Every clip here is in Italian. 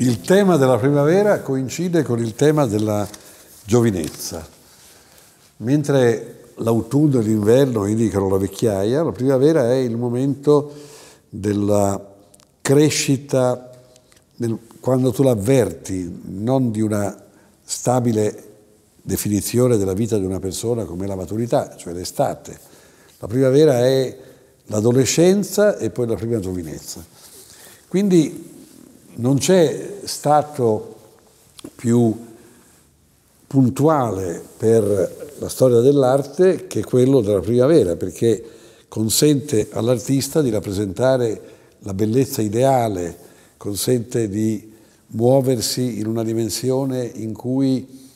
il tema della primavera coincide con il tema della giovinezza. Mentre l'autunno e l'inverno indicano la vecchiaia, la primavera è il momento della crescita, del, quando tu l'avverti, non di una stabile definizione della vita di una persona come la maturità, cioè l'estate. La primavera è l'adolescenza e poi la prima giovinezza. Quindi non c'è stato più puntuale per la storia dell'arte che quello della primavera, perché consente all'artista di rappresentare la bellezza ideale, consente di muoversi in una dimensione in cui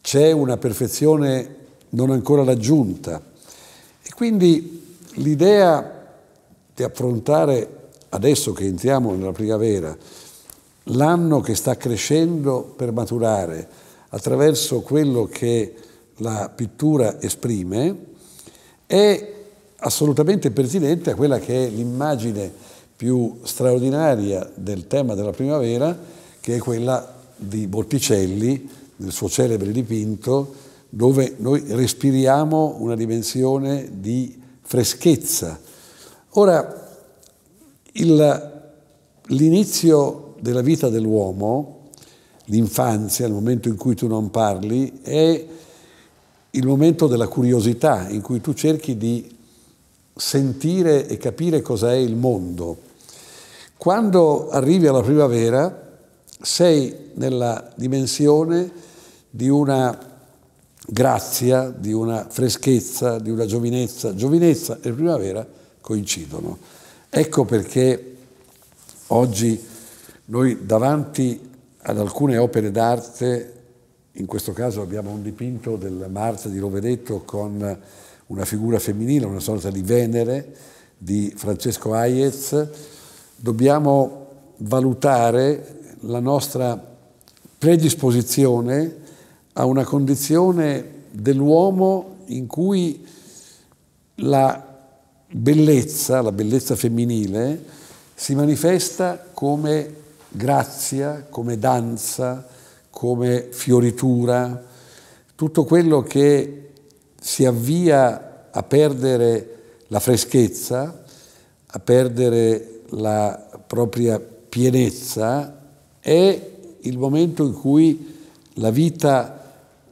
c'è una perfezione non ancora raggiunta. E quindi l'idea di affrontare adesso che entriamo nella primavera, l'anno che sta crescendo per maturare attraverso quello che la pittura esprime, è assolutamente pertinente a quella che è l'immagine più straordinaria del tema della primavera, che è quella di Botticelli, nel suo celebre dipinto, dove noi respiriamo una dimensione di freschezza. Ora, l'inizio della vita dell'uomo, l'infanzia, il momento in cui tu non parli, è il momento della curiosità, in cui tu cerchi di sentire e capire cos'è il mondo. Quando arrivi alla primavera sei nella dimensione di una grazia, di una freschezza, di una giovinezza. Giovinezza e primavera coincidono. Ecco perché oggi noi davanti ad alcune opere d'arte, in questo caso abbiamo un dipinto del Marta di Rovereto con una figura femminile, una sorta di Venere di Francesco Hayez, dobbiamo valutare la nostra predisposizione a una condizione dell'uomo in cui la bellezza, la bellezza femminile, si manifesta come grazia, come danza, come fioritura, tutto quello che si avvia a perdere la freschezza, a perdere la propria pienezza, è il momento in cui la vita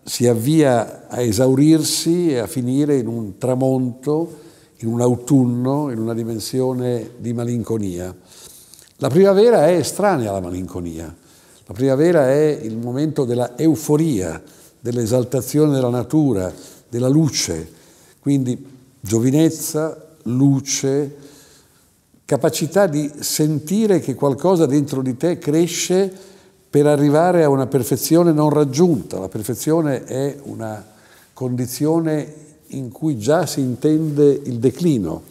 si avvia a esaurirsi e a finire in un tramonto in un autunno, in una dimensione di malinconia. La primavera è estranea alla malinconia, la primavera è il momento della euforia, dell'esaltazione della natura, della luce, quindi giovinezza, luce, capacità di sentire che qualcosa dentro di te cresce per arrivare a una perfezione non raggiunta. La perfezione è una condizione in cui già si intende il declino.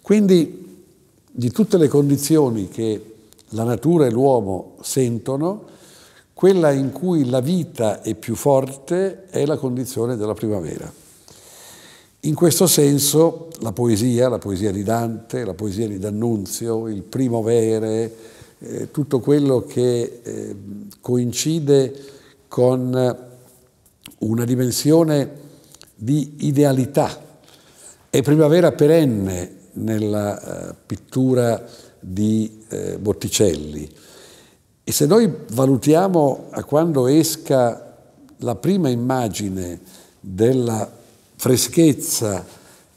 Quindi di tutte le condizioni che la natura e l'uomo sentono, quella in cui la vita è più forte è la condizione della primavera. In questo senso la poesia, la poesia di Dante, la poesia di D'Annunzio, il primovere, eh, tutto quello che eh, coincide con una dimensione di idealità. È primavera perenne nella eh, pittura di eh, Botticelli. E se noi valutiamo a quando esca la prima immagine della freschezza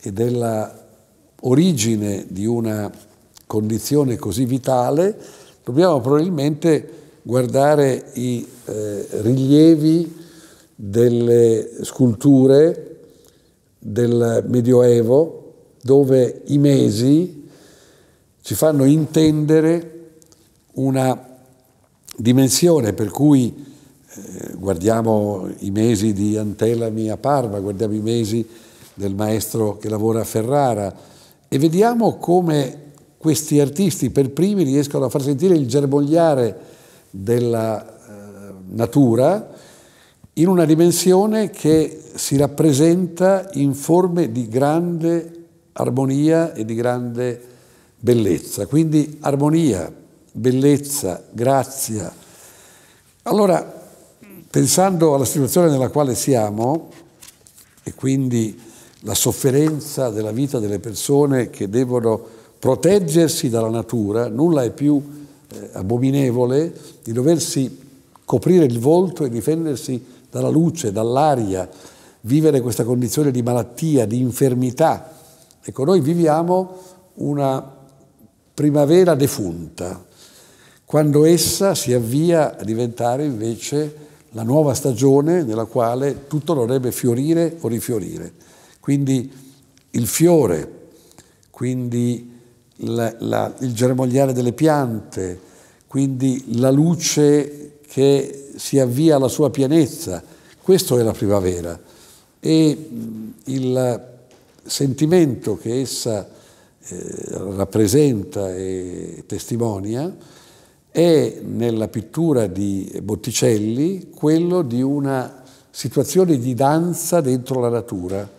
e della origine di una condizione così vitale, dobbiamo probabilmente guardare i eh, rilievi delle sculture del Medioevo dove i mesi ci fanno intendere una dimensione per cui eh, guardiamo i mesi di Antelami a Parma, guardiamo i mesi del maestro che lavora a Ferrara e vediamo come questi artisti per primi riescono a far sentire il germogliare della eh, natura in una dimensione che si rappresenta in forme di grande armonia e di grande bellezza. Quindi armonia, bellezza, grazia. Allora, pensando alla situazione nella quale siamo, e quindi la sofferenza della vita delle persone che devono proteggersi dalla natura, nulla è più eh, abominevole di doversi coprire il volto e difendersi dalla luce, dall'aria, vivere questa condizione di malattia, di infermità. Ecco, noi viviamo una primavera defunta, quando essa si avvia a diventare invece la nuova stagione nella quale tutto dovrebbe fiorire o rifiorire. Quindi il fiore, quindi la, la, il germogliare delle piante, quindi la luce che si avvia alla sua pienezza. Questo è la primavera e mm, il sentimento che essa eh, rappresenta e testimonia è nella pittura di Botticelli quello di una situazione di danza dentro la natura.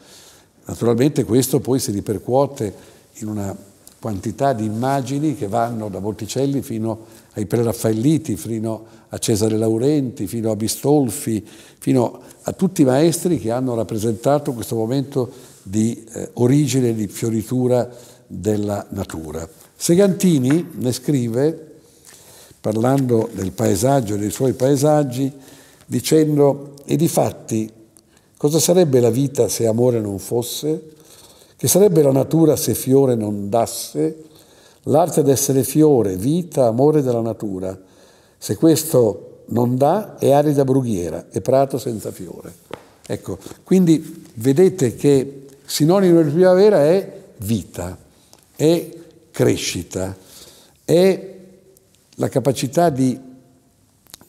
Naturalmente questo poi si ripercuote in una quantità di immagini che vanno da Botticelli fino a ai preraffaelliti, fino a Cesare Laurenti, fino a Bistolfi, fino a tutti i maestri che hanno rappresentato questo momento di eh, origine, di fioritura della natura. Segantini ne scrive, parlando del paesaggio e dei suoi paesaggi, dicendo, e di fatti, cosa sarebbe la vita se amore non fosse? Che sarebbe la natura se fiore non dasse? l'arte d'essere fiore, vita, amore della natura. Se questo non dà, è arida brughiera e prato senza fiore. Ecco, quindi vedete che sinonimo di primavera è vita, è crescita, è la capacità di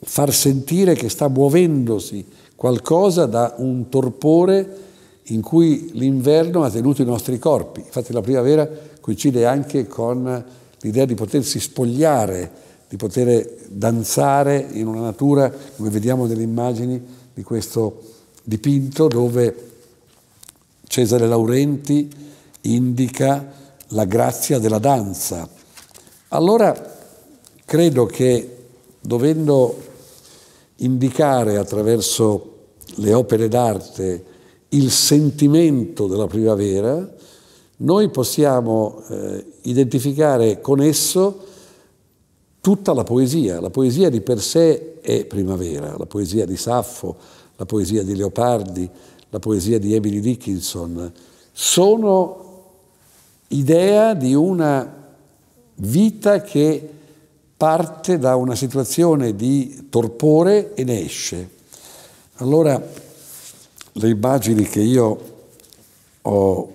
far sentire che sta muovendosi qualcosa da un torpore in cui l'inverno ha tenuto i nostri corpi. Infatti la primavera coincide anche con l'idea di potersi spogliare, di poter danzare in una natura, come vediamo nelle immagini di questo dipinto, dove Cesare Laurenti indica la grazia della danza. Allora credo che dovendo indicare attraverso le opere d'arte il sentimento della primavera, noi possiamo eh, identificare con esso tutta la poesia. La poesia di per sé è primavera, la poesia di Saffo, la poesia di Leopardi, la poesia di Emily Dickinson, sono idea di una vita che parte da una situazione di torpore e ne esce. Allora, le immagini che io ho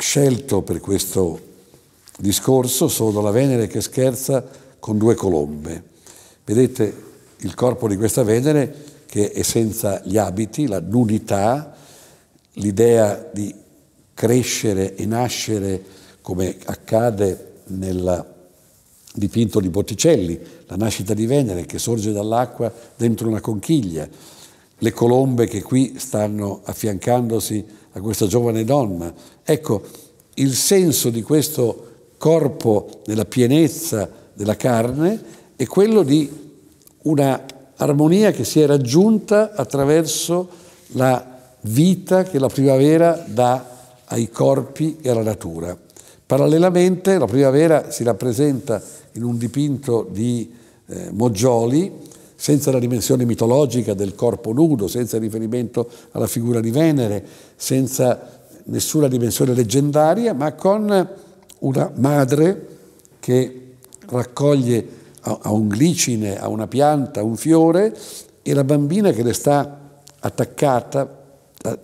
scelto per questo discorso sono la Venere che scherza con due colombe. Vedete il corpo di questa Venere che è senza gli abiti, la nudità, l'idea di crescere e nascere come accade nel dipinto di Botticelli, la nascita di Venere che sorge dall'acqua dentro una conchiglia, le colombe che qui stanno affiancandosi a questa giovane donna. Ecco, il senso di questo corpo nella pienezza della carne è quello di una armonia che si è raggiunta attraverso la vita che la primavera dà ai corpi e alla natura. Parallelamente la primavera si rappresenta in un dipinto di eh, Moggioli senza la dimensione mitologica del corpo nudo, senza riferimento alla figura di Venere, senza nessuna dimensione leggendaria, ma con una madre che raccoglie a un glicine, a una pianta, a un fiore e la bambina che le sta attaccata eh,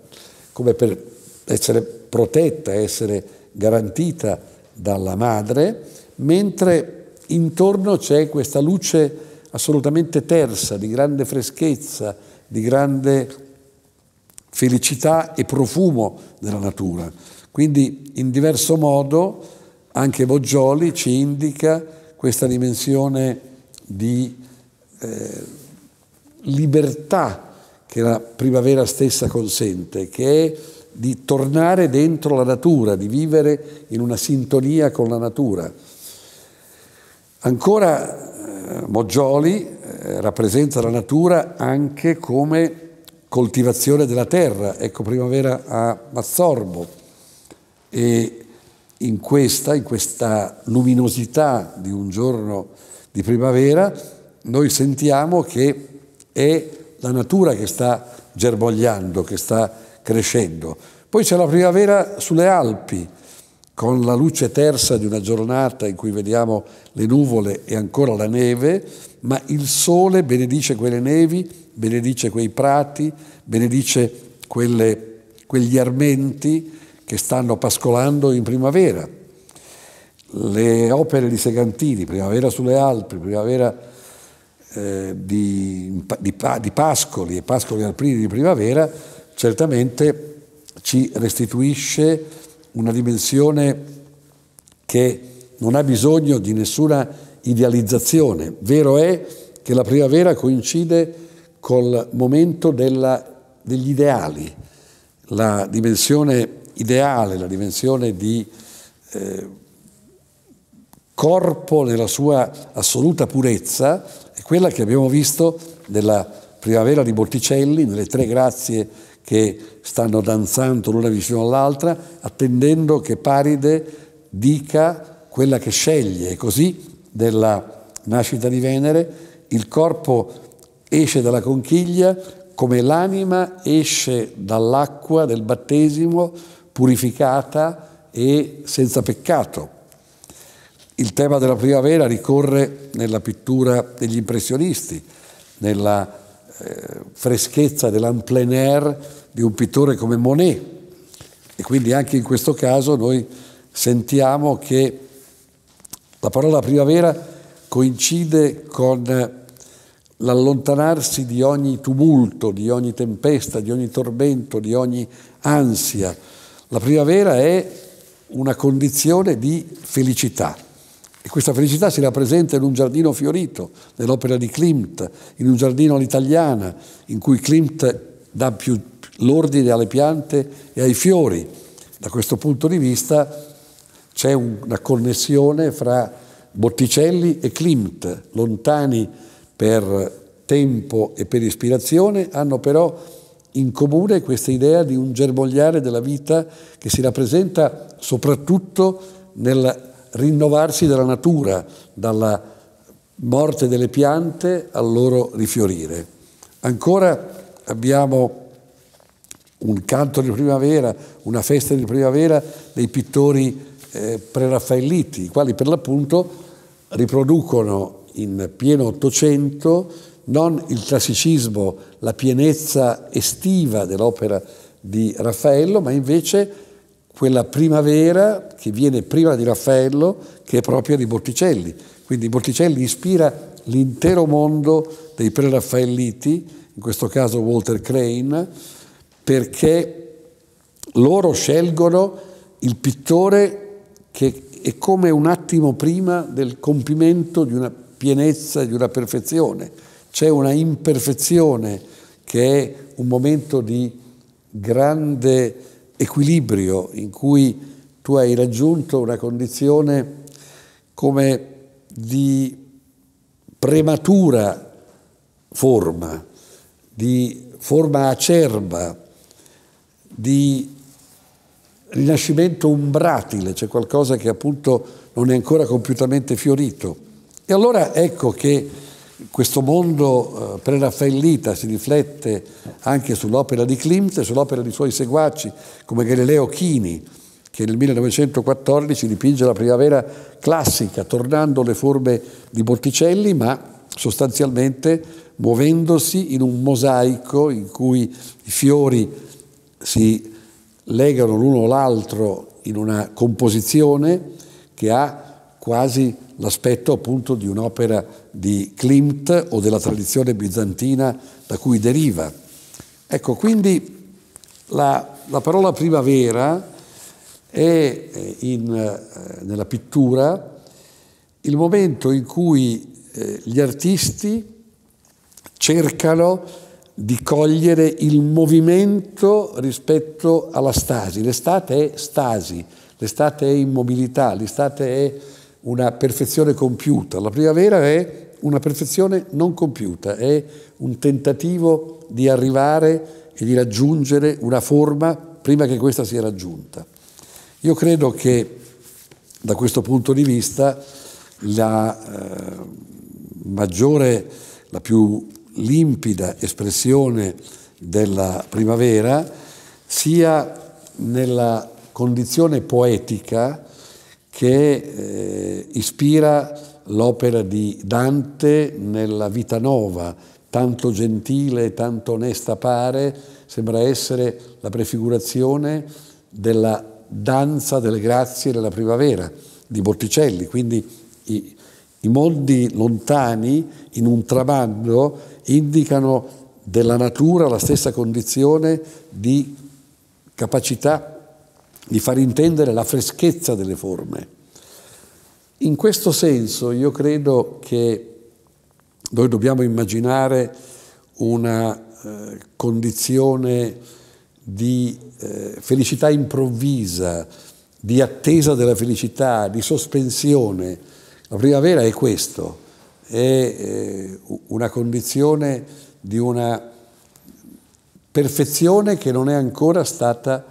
come per essere protetta, essere garantita dalla madre, mentre intorno c'è questa luce assolutamente tersa, di grande freschezza, di grande felicità e profumo della natura. Quindi in diverso modo anche Boggioli ci indica questa dimensione di eh, libertà che la primavera stessa consente, che è di tornare dentro la natura, di vivere in una sintonia con la natura. Ancora Moggioli eh, eh, rappresenta la natura anche come coltivazione della terra, ecco primavera a Mazzorbo e in questa, in questa luminosità di un giorno di primavera noi sentiamo che è la natura che sta germogliando, che sta crescendo. Poi c'è la primavera sulle Alpi, con la luce tersa di una giornata in cui vediamo le nuvole e ancora la neve, ma il sole benedice quelle nevi, benedice quei prati, benedice quelle, quegli armenti che stanno pascolando in primavera. Le opere di Segantini, Primavera sulle Alpi, Primavera eh, di, di, di Pascoli e Pascoli Alpini di primavera, certamente ci restituisce una dimensione che non ha bisogno di nessuna idealizzazione. Vero è che la primavera coincide col momento della, degli ideali, la dimensione ideale, la dimensione di eh, corpo nella sua assoluta purezza, è quella che abbiamo visto nella primavera di Botticelli, nelle tre grazie che stanno danzando l'una vicino all'altra, attendendo che Paride dica quella che sceglie. E così della nascita di Venere il corpo esce dalla conchiglia come l'anima esce dall'acqua del battesimo purificata e senza peccato. Il tema della primavera ricorre nella pittura degli impressionisti, nella eh, freschezza dell'en plein air di un pittore come Monet. E quindi anche in questo caso noi sentiamo che la parola primavera coincide con l'allontanarsi di ogni tumulto, di ogni tempesta, di ogni tormento, di ogni ansia. La primavera è una condizione di felicità. E questa felicità si rappresenta in un giardino fiorito, nell'opera di Klimt, in un giardino all'italiana, in cui Klimt dà più l'ordine alle piante e ai fiori. Da questo punto di vista c'è una connessione fra Botticelli e Klimt, lontani per tempo e per ispirazione, hanno però in comune questa idea di un germogliare della vita che si rappresenta soprattutto nella rinnovarsi della natura, dalla morte delle piante al loro rifiorire. Ancora abbiamo un canto di primavera, una festa di primavera dei pittori eh, preraffaelliti, i quali per l'appunto riproducono in pieno Ottocento non il classicismo, la pienezza estiva dell'opera di Raffaello, ma invece quella primavera che viene prima di Raffaello, che è propria di Botticelli. Quindi Botticelli ispira l'intero mondo dei pre-raffaelliti, in questo caso Walter Crane, perché loro scelgono il pittore che è come un attimo prima del compimento di una pienezza, di una perfezione. C'è una imperfezione che è un momento di grande equilibrio in cui tu hai raggiunto una condizione come di prematura forma, di forma acerba, di rinascimento umbratile, c'è cioè qualcosa che appunto non è ancora compiutamente fiorito. E allora ecco che questo mondo eh, preraffaellita si riflette anche sull'opera di Klimt e sull'opera di suoi seguaci come Galileo Chini, che nel 1914 dipinge la primavera classica, tornando alle forme di Botticelli, ma sostanzialmente muovendosi in un mosaico in cui i fiori si legano l'uno l'altro in una composizione che ha quasi l'aspetto appunto di un'opera di Klimt o della tradizione bizantina da cui deriva. Ecco, quindi la, la parola primavera è eh, in, eh, nella pittura il momento in cui eh, gli artisti cercano di cogliere il movimento rispetto alla stasi. L'estate è stasi, l'estate è immobilità, l'estate è una perfezione compiuta, la primavera è una perfezione non compiuta, è un tentativo di arrivare e di raggiungere una forma prima che questa sia raggiunta. Io credo che da questo punto di vista la eh, maggiore, la più limpida espressione della primavera sia nella condizione poetica che eh, ispira l'opera di Dante nella vita nova, tanto gentile e tanto onesta pare, sembra essere la prefigurazione della danza delle grazie della primavera di Botticelli, quindi i, i mondi lontani in un tramando indicano della natura la stessa condizione di capacità di far intendere la freschezza delle forme. In questo senso io credo che noi dobbiamo immaginare una eh, condizione di eh, felicità improvvisa, di attesa della felicità, di sospensione. La primavera è questo, è eh, una condizione di una perfezione che non è ancora stata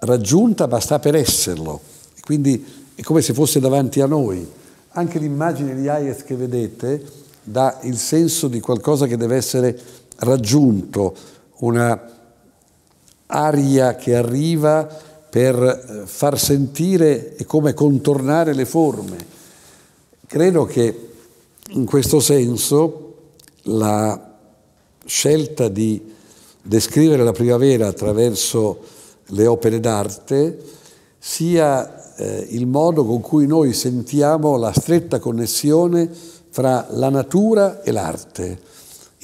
raggiunta ma sta per esserlo. Quindi è come se fosse davanti a noi. Anche l'immagine di Hayes che vedete dà il senso di qualcosa che deve essere raggiunto, una aria che arriva per eh, far sentire e come contornare le forme. Credo che in questo senso la scelta di descrivere la primavera attraverso le opere d'arte sia eh, il modo con cui noi sentiamo la stretta connessione fra la natura e l'arte.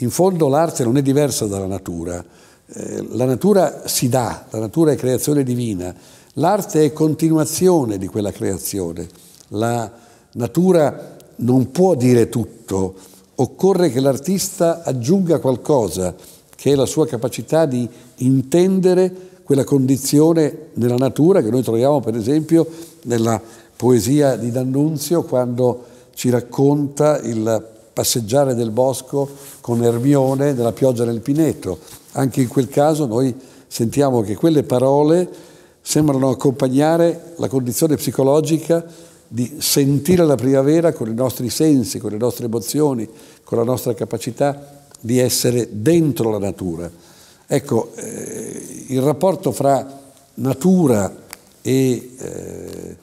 In fondo l'arte non è diversa dalla natura, eh, la natura si dà, la natura è creazione divina, l'arte è continuazione di quella creazione, la natura non può dire tutto, occorre che l'artista aggiunga qualcosa, che è la sua capacità di intendere quella condizione nella natura che noi troviamo per esempio nella poesia di D'Annunzio quando ci racconta il passeggiare del bosco con Ermione della pioggia nel pineto. Anche in quel caso noi sentiamo che quelle parole sembrano accompagnare la condizione psicologica di sentire la primavera con i nostri sensi, con le nostre emozioni, con la nostra capacità di essere dentro la natura. Ecco, eh, il rapporto fra natura e eh,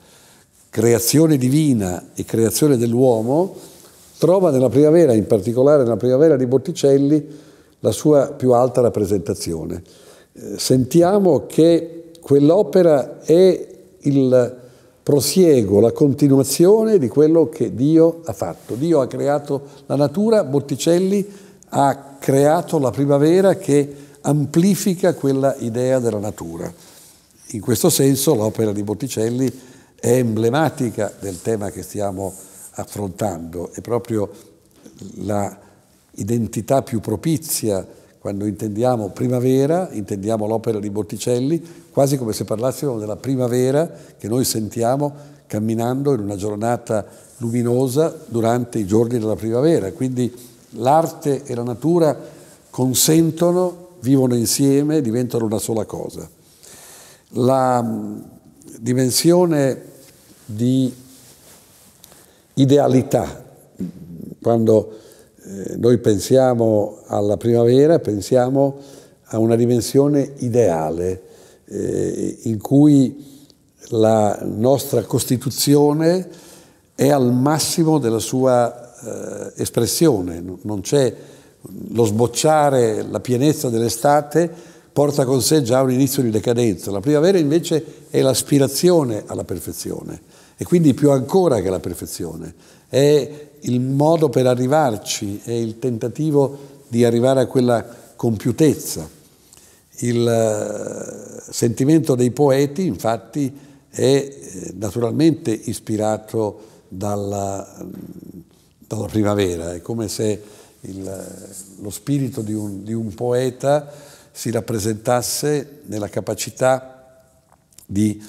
creazione divina e creazione dell'uomo trova nella primavera, in particolare nella primavera di Botticelli, la sua più alta rappresentazione. Eh, sentiamo che quell'opera è il prosieguo, la continuazione di quello che Dio ha fatto. Dio ha creato la natura, Botticelli ha creato la primavera che amplifica quella idea della natura. In questo senso l'opera di Botticelli è emblematica del tema che stiamo affrontando, è proprio l'identità più propizia quando intendiamo primavera, intendiamo l'opera di Botticelli, quasi come se parlassimo della primavera che noi sentiamo camminando in una giornata luminosa durante i giorni della primavera. Quindi l'arte e la natura consentono vivono insieme, diventano una sola cosa. La mm, dimensione di idealità, quando eh, noi pensiamo alla primavera, pensiamo a una dimensione ideale eh, in cui la nostra Costituzione è al massimo della sua eh, espressione, non c'è lo sbocciare, la pienezza dell'estate porta con sé già un inizio di decadenza. La primavera invece è l'aspirazione alla perfezione e quindi più ancora che la perfezione. È il modo per arrivarci, è il tentativo di arrivare a quella compiutezza. Il eh, sentimento dei poeti, infatti, è eh, naturalmente ispirato dalla, dalla primavera, è come se il, lo spirito di un, di un poeta si rappresentasse nella capacità di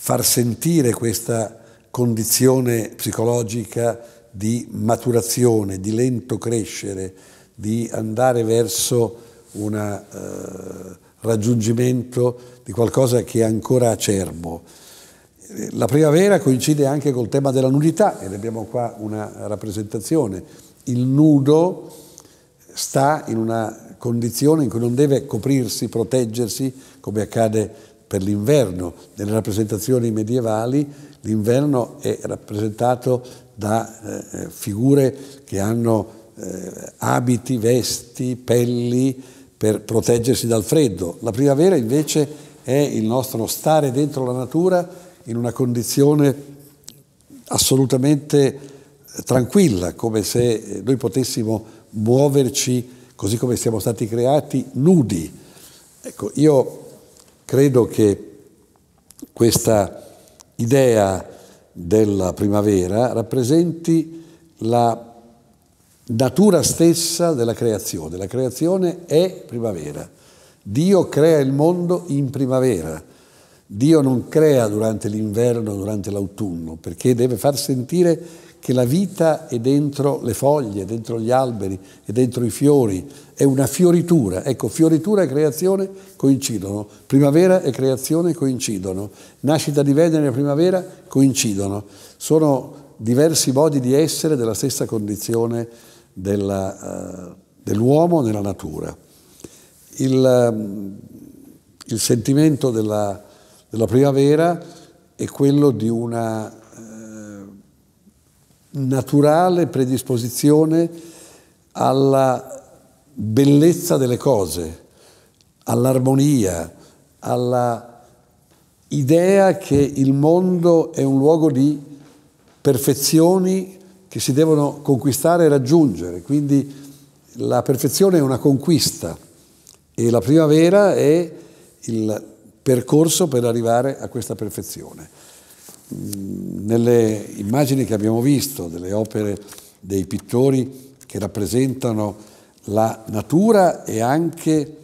far sentire questa condizione psicologica di maturazione, di lento crescere, di andare verso un eh, raggiungimento di qualcosa che è ancora acerbo. La primavera coincide anche col tema della nudità, e ne abbiamo qua una rappresentazione il nudo sta in una condizione in cui non deve coprirsi, proteggersi, come accade per l'inverno. Nelle rappresentazioni medievali l'inverno è rappresentato da eh, eh, figure che hanno eh, abiti, vesti, pelli per proteggersi dal freddo. La primavera invece è il nostro stare dentro la natura in una condizione assolutamente tranquilla, come se noi potessimo muoverci così come siamo stati creati, nudi. Ecco, io credo che questa idea della primavera rappresenti la natura stessa della creazione. La creazione è primavera. Dio crea il mondo in primavera. Dio non crea durante l'inverno, durante l'autunno, perché deve far sentire che la vita è dentro le foglie, dentro gli alberi, e dentro i fiori, è una fioritura. Ecco, fioritura e creazione coincidono, primavera e creazione coincidono, nascita di Venere e primavera coincidono. Sono diversi modi di essere della stessa condizione eh, dell'uomo nella natura. Il, ehm, il sentimento della, della primavera è quello di una naturale predisposizione alla bellezza delle cose, all'armonia, alla idea che il mondo è un luogo di perfezioni che si devono conquistare e raggiungere. Quindi la perfezione è una conquista e la primavera è il percorso per arrivare a questa perfezione. Mm nelle immagini che abbiamo visto delle opere dei pittori che rappresentano la natura e anche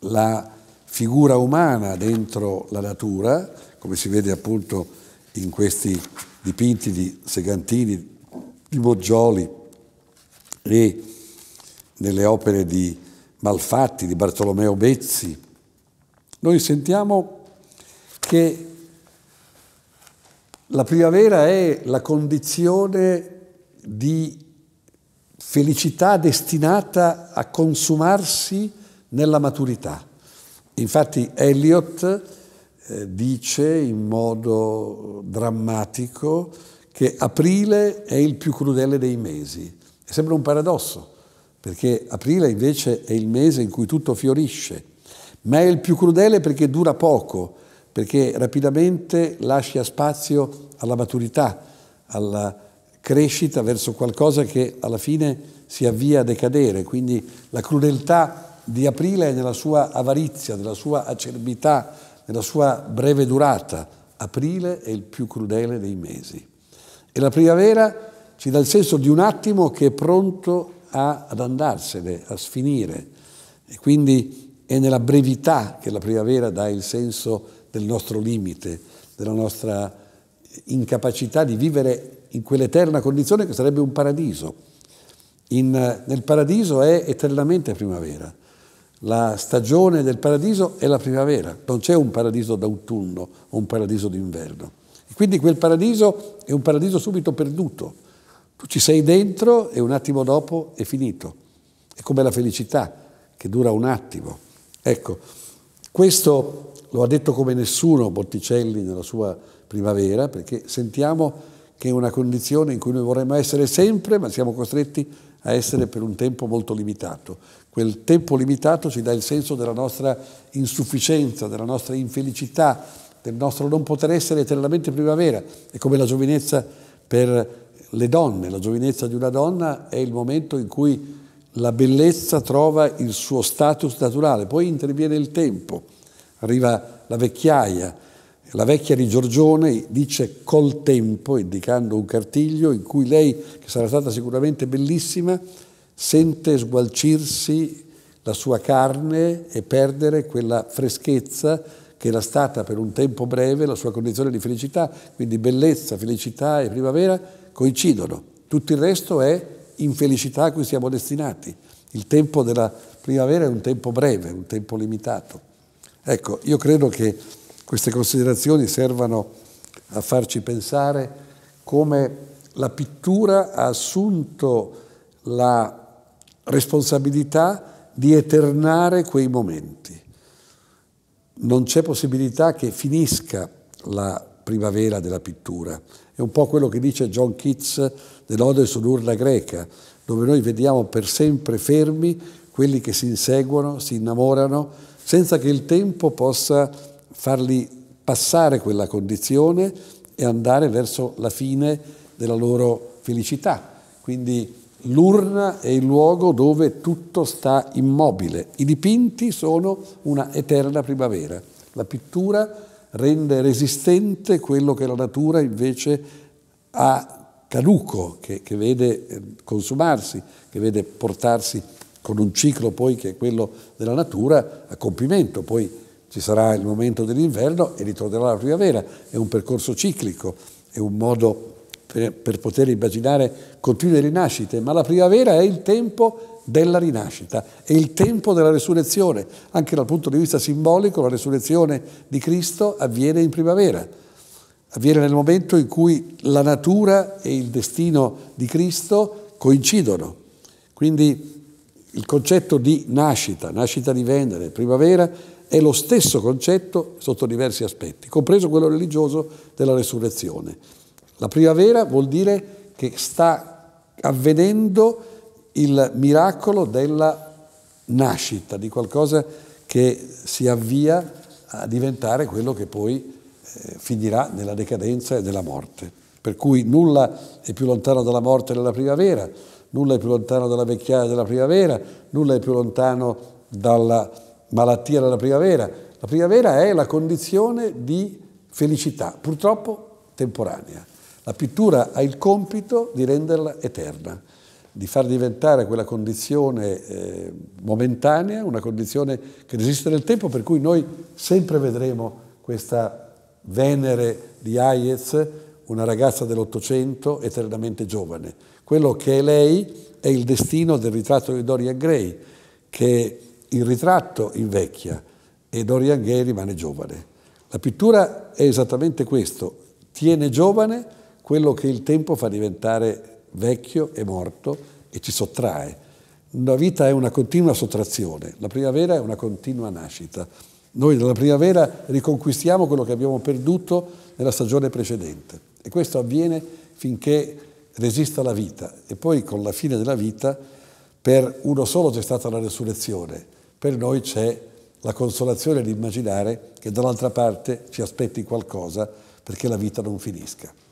la figura umana dentro la natura, come si vede appunto in questi dipinti di Segantini, di Boggioli e nelle opere di Malfatti, di Bartolomeo Bezzi, noi sentiamo che la primavera è la condizione di felicità destinata a consumarsi nella maturità. Infatti Eliot eh, dice in modo drammatico che aprile è il più crudele dei mesi. Sembra un paradosso, perché aprile invece è il mese in cui tutto fiorisce, ma è il più crudele perché dura poco, perché rapidamente lascia spazio alla maturità, alla crescita verso qualcosa che alla fine si avvia a decadere. Quindi la crudeltà di Aprile è nella sua avarizia, nella sua acerbità, nella sua breve durata. Aprile è il più crudele dei mesi. E la primavera ci dà il senso di un attimo che è pronto a, ad andarsene, a sfinire. E quindi è nella brevità che la primavera dà il senso di del nostro limite, della nostra incapacità di vivere in quell'eterna condizione che sarebbe un paradiso. In, nel paradiso è eternamente primavera. La stagione del paradiso è la primavera, non c'è un paradiso d'autunno o un paradiso d'inverno. E quindi quel paradiso è un paradiso subito perduto. Tu ci sei dentro e un attimo dopo è finito. È come la felicità che dura un attimo. Ecco, questo lo ha detto come nessuno Botticelli nella sua primavera, perché sentiamo che è una condizione in cui noi vorremmo essere sempre, ma siamo costretti a essere per un tempo molto limitato. Quel tempo limitato ci dà il senso della nostra insufficienza, della nostra infelicità, del nostro non poter essere eternamente primavera. È come la giovinezza per le donne, la giovinezza di una donna è il momento in cui la bellezza trova il suo status naturale, poi interviene il tempo arriva la vecchiaia, la vecchia di Giorgione dice col tempo, indicando un cartiglio, in cui lei, che sarà stata sicuramente bellissima, sente sgualcirsi la sua carne e perdere quella freschezza che era stata per un tempo breve la sua condizione di felicità, quindi bellezza, felicità e primavera coincidono. Tutto il resto è infelicità a cui siamo destinati. Il tempo della primavera è un tempo breve, un tempo limitato. Ecco, io credo che queste considerazioni servano a farci pensare come la pittura ha assunto la responsabilità di eternare quei momenti. Non c'è possibilità che finisca la primavera della pittura. È un po' quello che dice John Keats nell'Ode sull'Urla greca, dove noi vediamo per sempre fermi quelli che si inseguono, si innamorano, senza che il tempo possa farli passare quella condizione e andare verso la fine della loro felicità. Quindi l'urna è il luogo dove tutto sta immobile. I dipinti sono una eterna primavera. La pittura rende resistente quello che la natura invece ha caduco, che, che vede eh, consumarsi, che vede portarsi con un ciclo poi che è quello della natura a compimento, poi ci sarà il momento dell'inverno e ritornerà la primavera, è un percorso ciclico, è un modo per, per poter immaginare continue rinascite, ma la primavera è il tempo della rinascita, è il tempo della resurrezione. Anche dal punto di vista simbolico la resurrezione di Cristo avviene in primavera, avviene nel momento in cui la natura e il destino di Cristo coincidono. Quindi il concetto di nascita, nascita di Venere, primavera, è lo stesso concetto sotto diversi aspetti, compreso quello religioso della resurrezione. La primavera vuol dire che sta avvenendo il miracolo della nascita, di qualcosa che si avvia a diventare quello che poi eh, finirà nella decadenza e nella morte. Per cui nulla è più lontano dalla morte della primavera, nulla è più lontano dalla vecchiaia della primavera, nulla è più lontano dalla malattia della primavera. La primavera è la condizione di felicità, purtroppo temporanea. La pittura ha il compito di renderla eterna, di far diventare quella condizione eh, momentanea una condizione che resiste nel tempo, per cui noi sempre vedremo questa Venere di Hayez una ragazza dell'Ottocento eternamente giovane. Quello che è lei è il destino del ritratto di Dorian Gray, che il ritratto invecchia e Dorian Gray rimane giovane. La pittura è esattamente questo, tiene giovane quello che il tempo fa diventare vecchio e morto e ci sottrae. La vita è una continua sottrazione, la primavera è una continua nascita. Noi dalla primavera riconquistiamo quello che abbiamo perduto nella stagione precedente. E questo avviene finché resista la vita e poi con la fine della vita per uno solo c'è stata la resurrezione, per noi c'è la consolazione di immaginare che dall'altra parte ci aspetti qualcosa perché la vita non finisca.